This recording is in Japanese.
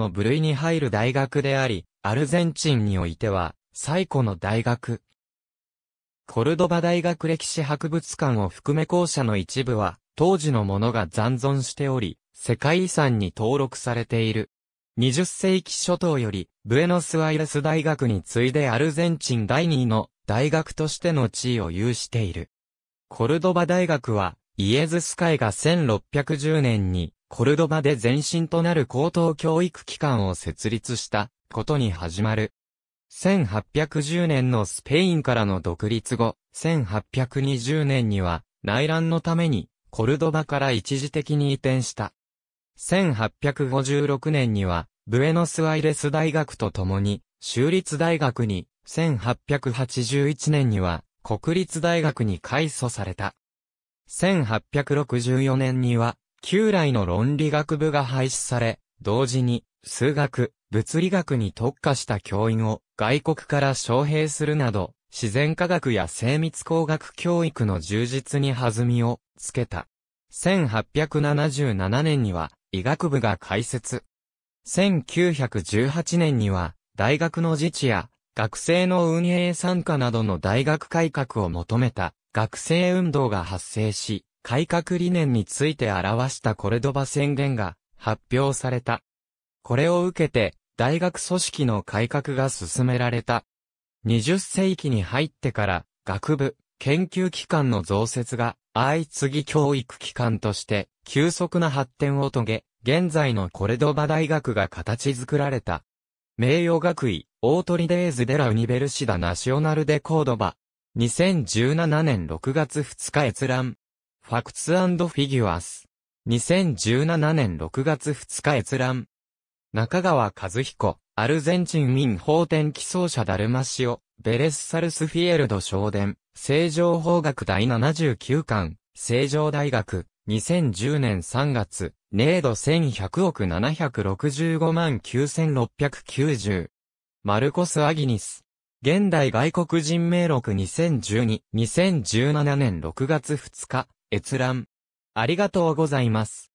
の部類に入る大学であり、アルゼンチンにおいては、最古の大学。コルドバ大学歴史博物館を含め校舎の一部は、当時のものが残存しており、世界遺産に登録されている。20世紀初頭より、ブエノスアイレス大学に次いでアルゼンチン第2位の大学としての地位を有している。コルドバ大学は、イエズス会が1610年にコルドバで前身となる高等教育機関を設立したことに始まる。1810年のスペインからの独立後、1820年には内乱のためにコルドバから一時的に移転した。1856年にはブエノスアイレス大学と共に州立大学に、1881年には国立大学に改組された。1864年には旧来の論理学部が廃止され、同時に、数学、物理学に特化した教員を外国から招聘するなど、自然科学や精密工学教育の充実に弾みをつけた。1877年には医学部が開設。1918年には大学の自治や学生の運営参加などの大学改革を求めた学生運動が発生し、改革理念について表したコルドバ宣言が発表された。これを受けて、大学組織の改革が進められた。20世紀に入ってから、学部、研究機関の増設が、相次ぎ教育機関として、急速な発展を遂げ、現在のコルドバ大学が形作られた。名誉学位、オートリデーズ・デラ・ウニベルシダ・ナショナル・デ・コードバ。2017年6月2日閲覧。Facts and Figures。2017年6月2日閲覧。中川和彦、アルゼンチン民法典起草者ダルマシオ、ベレスサルスフィエルド商伝、成城法学第79巻、成城大学、2010年3月、ー度1100億765万9690。マルコス・アギニス。現代外国人名録2012、2017年6月2日、閲覧。ありがとうございます。